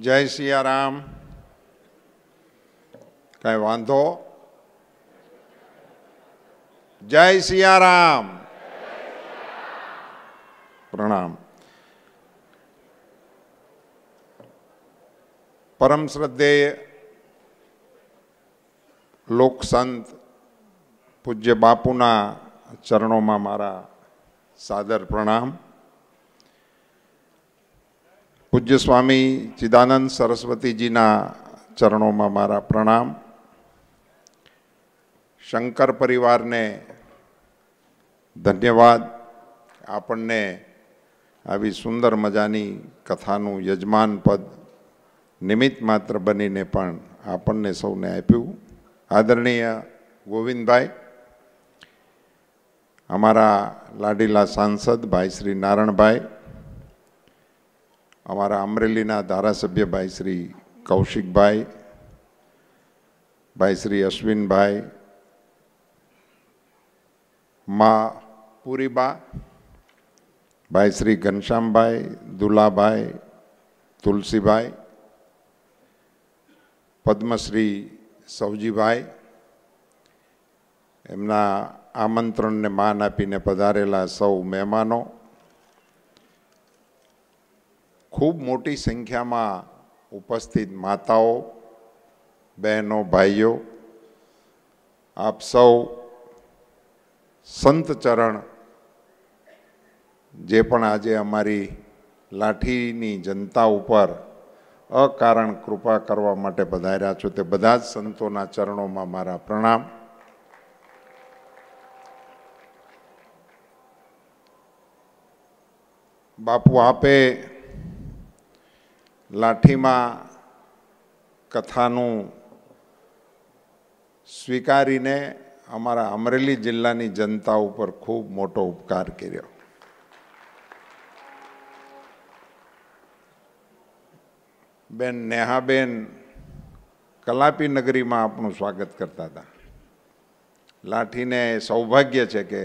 જય સિયારામ કઈ વાંધો જય સિયારામ પ્રણામ પરમ શ્રદ્ધેય લોક સંત પૂજ્ય બાપુના ચરણોમાં મારા સાદર પ્રણામ પૂજ્ય સ્વામી ચિદાનંદ સરસ્વતીજીના ચરણોમાં મારા પ્રણામ શંકર પરિવારને ધન્યવાદ આપણને આવી સુંદર મજાની કથાનું યજમાન પદ નિમિત્ત માત્ર બનીને પણ આપણને સૌને આપ્યું આદરણીય ગોવિંદભાઈ અમારા લાડીલા સાંસદ ભાઈ શ્રી નારણભાઈ અમારા અમરેલીના ધારાસભ્ય ભાઈ શ્રી કૌશિકભાઈ ભાઈ શ્રી અશ્વિનભાઈ મા પુરીબા ભાઈ શ્રી ઘનશ્યામભાઈ દુલાભાઈ તુલસીભાઈ પદ્મશ્રી સૌજીભાઈ એમના આમંત્રણને માન આપીને પધારેલા સૌ મહેમાનો ખૂબ મોટી સંખ્યામાં ઉપસ્થિત માતાઓ બહેનો ભાઈઓ આપ સૌ સંત ચરણ જે પણ આજે અમારી લાઠીની જનતા ઉપર અકારણ કૃપા કરવા માટે પધાર્યા છો તે બધા જ સંતોના ચરણોમાં મારા પ્રણામ બાપુ આપે લાઠીમાં કથાનું સ્વીકારીને અમારા અમરેલી જિલ્લાની જનતા ઉપર ખૂબ મોટો ઉપકાર કર્યો બેન નેહાબેન કલાપી નગરીમાં આપણું સ્વાગત કરતા હતા લાઠીને સૌભાગ્ય છે કે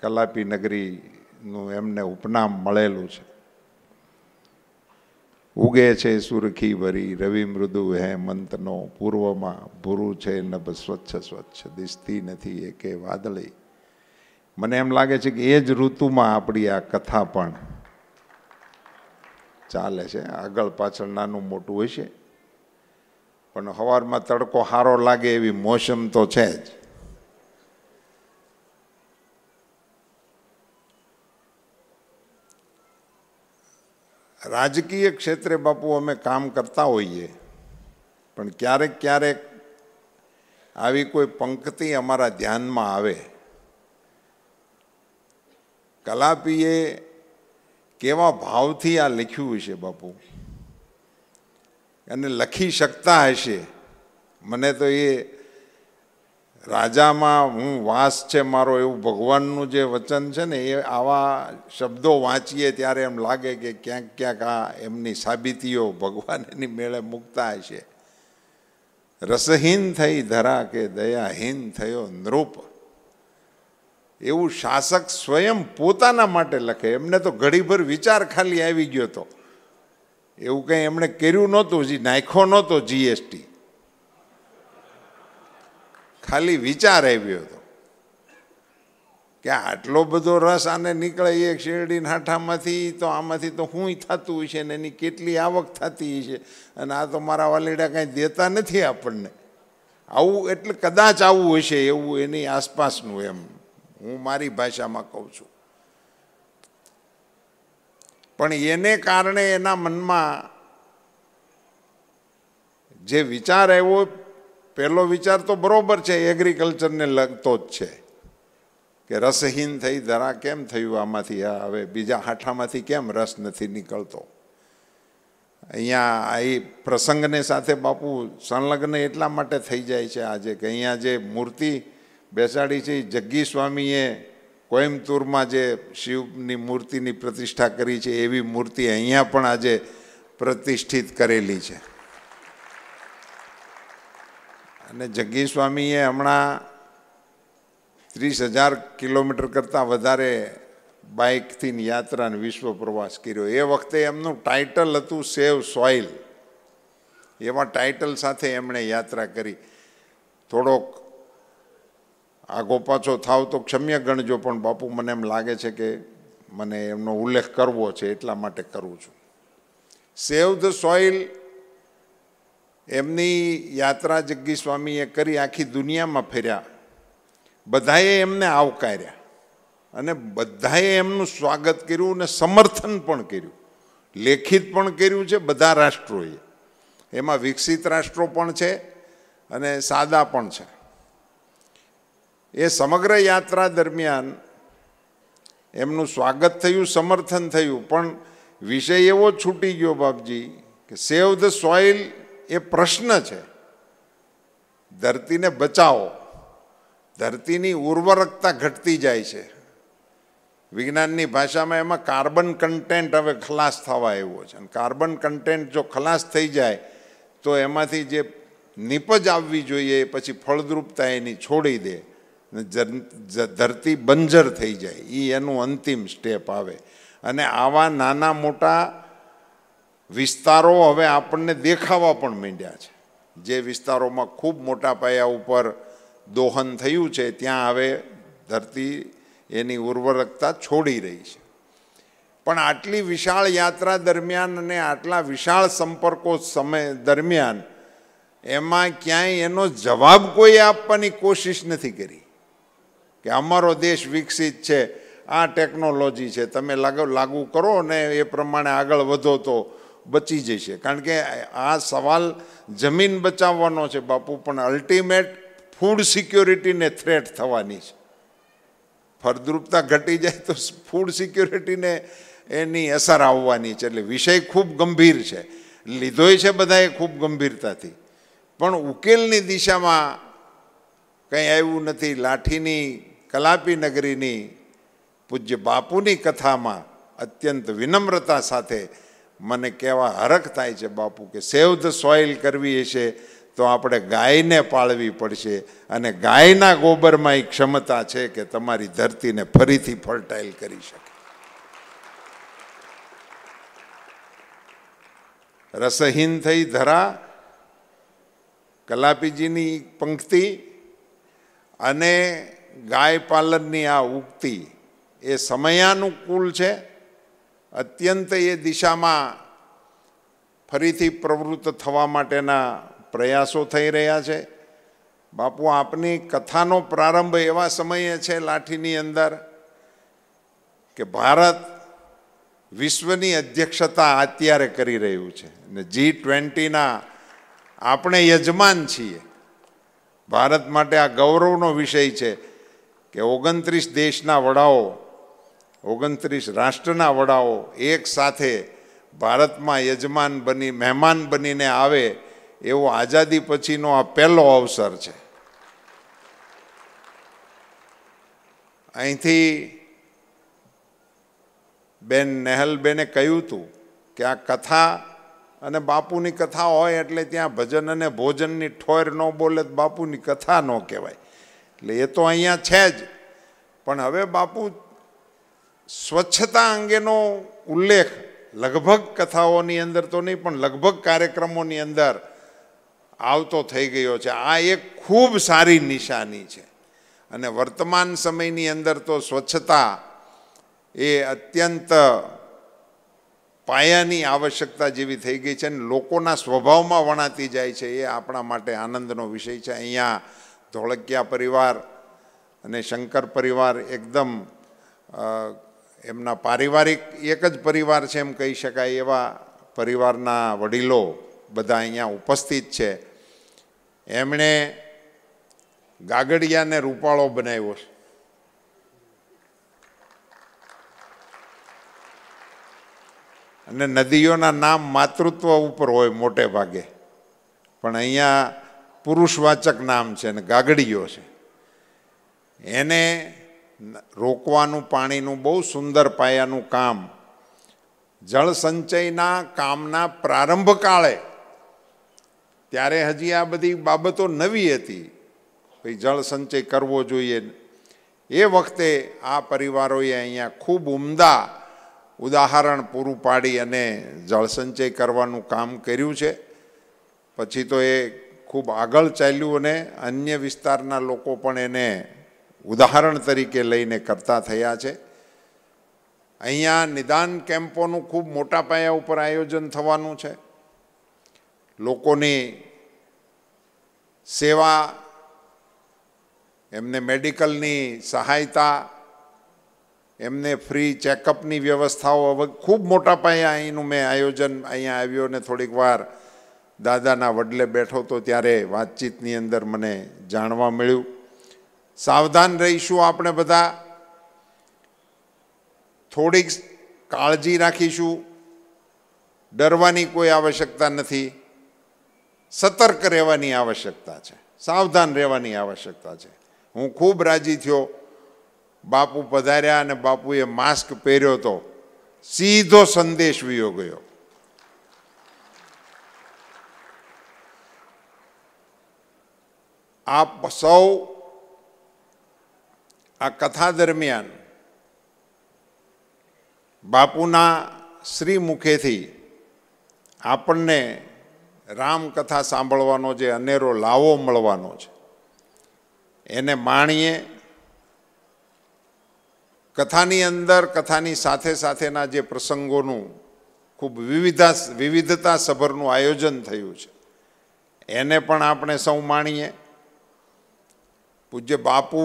કલાપી નગરીનું એમને ઉપનામ મળેલું છે ઉગે છે સુરખી ભરી રવિ મૃદુ હે મંતનો પૂર્વમાં ભૂરું છે નભ સ્વચ્છ સ્વચ્છ દિશતી નથી એકે વાદળી મને એમ લાગે છે કે એ જ ઋતુમાં આપણી આ કથા પણ ચાલે છે આગળ પાછળ નાનું મોટું હોય છે પણ હવારમાં તડકો સારો લાગે એવી મોસમ તો છે જ રાજકીય ક્ષેત્રે બાપુ અમે કામ કરતા હોઈએ પણ ક્યારેક ક્યારેક આવી કોઈ પંક્તિ અમારા ધ્યાનમાં આવે કલાપીએ કેવા ભાવથી આ લખ્યું છે બાપુ અને લખી શકતા હશે મને તો એ રાજામાં હું વાસ છે મારો એવું ભગવાનનું જે વચન છે ને એ આવા શબ્દો વાંચીએ ત્યારે એમ લાગે કે ક્યાંક ક્યાંક આ એમની સાબિતીઓ ભગવાન એની મેળે મૂકતા હશે રસહીન થઈ ધરા કે દયાહીન થયો નૃપ એવું શાસક સ્વયં પોતાના માટે લખે એમને તો ઘડીભર વિચાર ખાલી આવી ગયો હતો એવું કંઈ એમણે કર્યું નહોતું જી નાખ્યો નહોતો જીએસટી ખાલી વિચાર આવ્યો હતો કે આટલો બધો રસ આને નીકળે એ શેરડી હાંઠામાંથી તો આમાંથી તો હું થતું હશે ને એની કેટલી આવક થતી છે અને આ તો મારા વાલીડા કાંઈ દેતા નથી આપણને આવું એટલે કદાચ આવું હશે એવું એની આસપાસનું એમ હું મારી ભાષામાં કહું છું પણ એને કારણે એના મનમાં જે વિચાર આવ્યો પહેલો વિચાર તો બરોબર છે એગ્રીકલ્ચરને લગતો જ છે કે રસહીન થઈ ધરા કેમ થયું આમાંથી હવે બીજા હાઠામાંથી કેમ રસ નથી નીકળતો અહીંયા એ પ્રસંગને સાથે બાપુ સંલગ્ન એટલા માટે થઈ જાય છે આજે કે અહીંયા જે મૂર્તિ બેસાડી છે એ જગ્ગી સ્વામીએ કોઈમ્બતુરમાં જે શિવની મૂર્તિની પ્રતિષ્ઠા કરી છે એવી મૂર્તિ અહીંયા પણ આજે પ્રતિષ્ઠિત કરેલી છે અને જગ્ગી સ્વામીએ હમણાં ત્રીસ હજાર કિલોમીટર કરતાં વધારે બાઇકથી યાત્રા યાત્રાને વિશ્વ પ્રવાસ કર્યો એ વખતે એમનું ટાઇટલ હતું સેવ સોઇલ એવા ટાઇટલ સાથે એમણે યાત્રા કરી થોડોક આગો પાછો થાવ તો ક્ષમ્ય ગણજો પણ બાપુ મને એમ લાગે છે કે મને એમનો ઉલ્લેખ કરવો છે એટલા માટે કરું છું સેવ ધ સોઇલ એમની યાત્રા જગ્ગી સ્વામીએ કરી આખી દુનિયામાં ફેર્યા બધાએ એમને આવકાર્યા અને બધાએ એમનું સ્વાગત કર્યું અને સમર્થન પણ કર્યું લેખિત પણ કર્યું છે બધા રાષ્ટ્રોએ એમાં વિકસિત રાષ્ટ્રો પણ છે અને સાદા પણ છે એ સમગ્ર યાત્રા દરમિયાન એમનું સ્વાગત થયું સમર્થન થયું પણ વિષય એવો છૂટી ગયો બાપજી કે સેવ ધ સોઇલ એ પ્રશ્ન છે ધરતીને બચાવો ધરતીની ઉર્વરકતા ઘટતી જાય છે વિજ્ઞાનની ભાષામાં એમાં કાર્બન કન્ટેન્ટ હવે ખલાસ થવા આવ્યો છે અને કાર્બન કન્ટેન્ટ જો ખલાસ થઈ જાય તો એમાંથી જે નિપજ આવવી જોઈએ એ પછી ફળદ્રુપતા એની છોડી દે ધરતી બંજર થઈ જાય એ એનું અંતિમ સ્ટેપ આવે અને આવા નાના મોટા વિસ્તારો હવે આપણને દેખાવા પણ માંડ્યા છે જે વિસ્તારોમાં ખૂબ મોટા પાયા ઉપર દોહન થયું છે ત્યાં હવે ધરતી એની ઉર્વરકતા છોડી રહી છે પણ આટલી વિશાળ યાત્રા દરમિયાન અને આટલા વિશાળ સંપર્કો સમય દરમિયાન એમાં ક્યાંય એનો જવાબ કોઈ આપવાની કોશિશ નથી કરી કે અમારો દેશ વિકસિત છે આ ટેકનોલોજી છે તમે લાગુ લાગુ કરો ને એ પ્રમાણે આગળ વધો તો બચી જશે કારણ કે આ સવાલ જમીન બચાવવાનો છે બાપુ પણ અલ્ટિમેટ ફૂડ સિક્યોરિટીને થ્રેટ થવાની છે ફળદ્રુપતા ઘટી જાય તો ફૂડ સિક્યોરિટીને એની અસર આવવાની છે એટલે વિષય ખૂબ ગંભીર છે લીધોય છે બધાએ ખૂબ ગંભીરતાથી પણ ઉકેલની દિશામાં કંઈ આવ્યું નથી લાઠીની કલાપી નગરીની પૂજ્ય બાપુની કથામાં અત્યંત વિનમ્રતા સાથે મને કેવા હરખ થાય છે બાપુ કે સેવ ધ સોઇલ કરવી હશે તો આપણે ગાયને પાળવી પડશે અને ગાયના ગોબરમાં એ ક્ષમતા છે કે તમારી ધરતીને ફરીથી ફર્ટાઇલ કરી શકે રસહીન થઈ ધરા કલાપીજીની પંક્તિ અને ગાય પાલનની આ ઉક્તિ એ સમયાનુકૂળ છે અત્યંત એ દિશામાં ફરીથી પ્રવૃત્ત થવા માટેના પ્રયાસો થઈ રહ્યા છે બાપુ આપની કથાનો પ્રારંભ એવા સમયે છે લાઠીની અંદર કે ભારત વિશ્વની અધ્યક્ષતા અત્યારે કરી રહ્યું છે અને જી ટ્વેન્ટીના આપણે યજમાન છીએ ભારત માટે આ ગૌરવનો વિષય છે કે ઓગણત્રીસ દેશના વડાઓ ઓગણત્રીસ રાષ્ટ્રના વડાઓ એક સાથે ભારતમાં યજમાન બની મહેમાન બનીને આવે એવો આઝાદી પછીનો આ પહેલો અવસર છે અહીંથી બેન નેહલબેને કહ્યું હતું કે આ કથા અને બાપુની કથા હોય એટલે ત્યાં ભજન અને ભોજનની ઠોર ન બોલે બાપુની કથા ન કહેવાય એટલે એ તો અહીંયા છે જ પણ હવે બાપુ સ્વચ્છતા અંગેનો ઉલ્લેખ લગભગ કથાઓની અંદર તો નહીં પણ લગભગ કાર્યક્રમોની અંદર આવતો થઈ ગયો છે આ એક ખૂબ સારી નિશાની છે અને વર્તમાન સમયની અંદર તો સ્વચ્છતા એ અત્યંત પાયાની આવશ્યકતા જેવી થઈ ગઈ છે અને લોકોના સ્વભાવમાં વણાતી જાય છે એ આપણા માટે આનંદનો વિષય છે અહીંયા ધોળકિયા પરિવાર અને શંકર પરિવાર એકદમ એમના પારિવારિક એક જ પરિવાર છે એમ કહી શકાય એવા પરિવારના વડીલો બધા અહીંયા ઉપસ્થિત છે એમણે ગાગડિયાને રૂપાળો બનાવ્યો છે અને નદીઓના નામ માતૃત્વ ઉપર હોય મોટે ભાગે પણ અહીંયા પુરુષવાચક નામ છે અને ગાગડીઓ છે એને રોકવાનું પાણીનું બહુ સુંદર પાયાનું કામ જળ સંચયના કામના પ્રારંભ કાળે ત્યારે હજી આ બધી બાબતો નવી હતી ભાઈ જળ સંચય કરવો જોઈએ એ વખતે આ પરિવારોએ અહીંયા ખૂબ ઉમદા ઉદાહરણ પૂરું પાડી અને જળસંચય કરવાનું કામ કર્યું છે પછી તો એ ખૂબ આગળ ચાલ્યું અને અન્ય વિસ્તારના લોકો પણ એને ઉદાહરણ તરીકે લઈને કરતા થયા છે અહીંયા નિદાન કેમ્પોનું ખૂબ મોટા પાયા ઉપર આયોજન થવાનું છે લોકોની સેવા એમને મેડિકલની સહાયતા એમને ફ્રી ચેકઅપની વ્યવસ્થાઓ હવે ખૂબ મોટા પાયા અહીંનું મેં આયોજન અહીંયા આવ્યો ને થોડીક વાર દાદાના વડલે બેઠો તો ત્યારે વાતચીતની અંદર મને જાણવા મળ્યું સાવધાન રહીશું આપણે બધા થોડીક કાળજી રાખીશું ડરવાની કોઈ આવશ્યકતા નથી સતર્ક રહેવાની આવશ્યકતા છે સાવધાન રહેવાની આવશ્યકતા છે હું ખૂબ રાજી થયો બાપુ પધાર્યા અને બાપુએ માસ્ક પહેર્યો તો સીધો સંદેશ વિયો ગયો આપ સૌ આ કથા દરમિયાન બાપુના શ્રી મુખેથી આપણને રામકથા સાંભળવાનો જે અનેરો લાવો મળવાનો છે એને માણીએ કથાની અંદર કથાની સાથે સાથેના જે પ્રસંગોનું ખૂબ વિવિધા વિવિધતા સભરનું આયોજન થયું છે એને પણ આપણે સૌ માણીએ પૂજ્ય બાપુ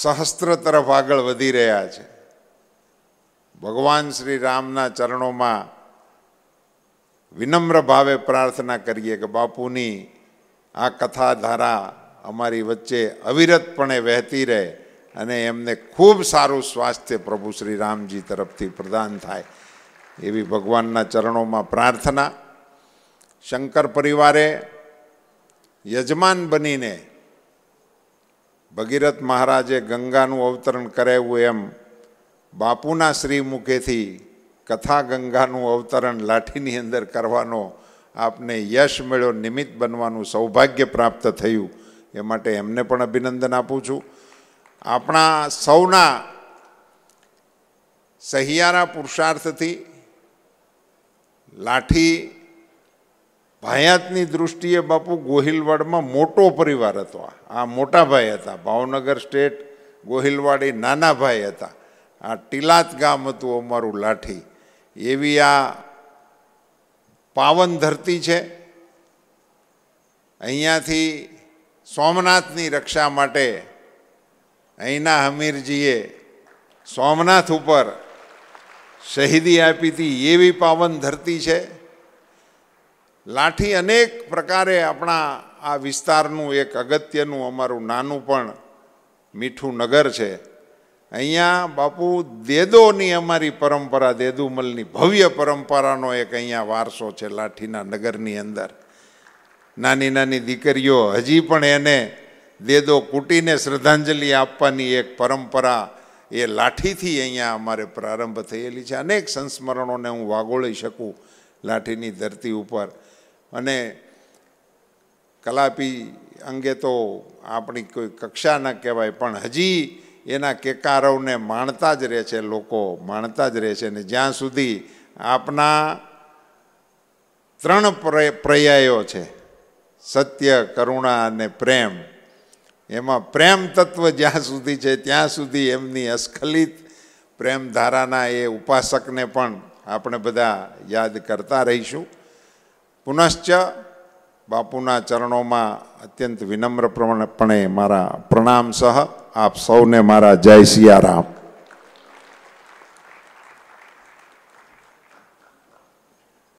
સહસ્ત્ર તરફ આગળ વધી રહ્યા છે ભગવાન શ્રી રામના ચરણોમાં વિનમ્ર ભાવે પ્રાર્થના કરીએ કે બાપુની આ કથા ધારા અમારી વચ્ચે અવિરતપણે વહેતી રહે અને એમને ખૂબ સારું સ્વાસ્થ્ય પ્રભુ શ્રી રામજી તરફથી પ્રદાન થાય એવી ભગવાનના ચરણોમાં પ્રાર્થના શંકર પરિવારે યજમાન બનીને ભગીરથ મહારાજે ગંગાનું અવતરણ કરાવ્યું એમ બાપુના શ્રીમુખેથી કથા ગંગાનું અવતરણ લાઠીની અંદર કરવાનો આપને યશ મેળ્યો નિમિત્ત બનવાનું સૌભાગ્ય પ્રાપ્ત થયું એ માટે એમને પણ અભિનંદન આપું છું આપણા સૌના સહિયારા પુરુષાર્થથી લાઠી ભાયાતની દૃષ્ટિએ બાપુ ગોહિલવાડમાં મોટો પરિવાર હતો આ મોટા ભાઈ હતા ભાવનગર સ્ટેટ ગોહિલવાડ એ નાના ભાઈ હતા આ ટીલાત ગામ હતું અમારું લાઠી એવી આ પાવન ધરતી છે અહીંયાથી સોમનાથની રક્ષા માટે અહીંના હમીરજીએ સોમનાથ ઉપર શહીદી આપી હતી એવી પાવન ધરતી છે લાઠી અનેક પ્રકારે આપણા આ વિસ્તારનું એક અગત્યનું અમારું નાનું પણ મીઠું નગર છે અહીંયા બાપુ દેદોની અમારી પરંપરા દેદુમલની ભવ્ય પરંપરાનો એક અહીંયા વારસો છે લાઠીના નગરની અંદર નાની નાની દીકરીઓ હજી પણ એને દેદો કૂટીને શ્રદ્ધાંજલિ આપવાની એક પરંપરા એ લાઠીથી અહીંયા અમારે પ્રારંભ થયેલી છે અનેક સંસ્મરણોને હું વાગોળી શકું લાઠીની ધરતી ઉપર અને કલાપી અંગે તો આપણી કોઈ કક્ષા ન કહેવાય પણ હજી એના કેકારોને માણતા જ રહે છે લોકો માણતા જ રહે છે અને જ્યાં સુધી આપના ત્રણ પર્યાયો છે સત્ય કરુણા અને પ્રેમ એમાં પ્રેમ તત્વ જ્યાં સુધી છે ત્યાં સુધી એમની અસ્ખલિત પ્રેમધારાના એ ઉપાસકને પણ આપણે બધા યાદ કરતા રહીશું પુનશ્ચ બાપુના ચરણોમાં અત્યંત વિનમ્ર વિનમ્રપણે મારા પ્રણામ સહ આપ સૌને મારા જય સિયારામ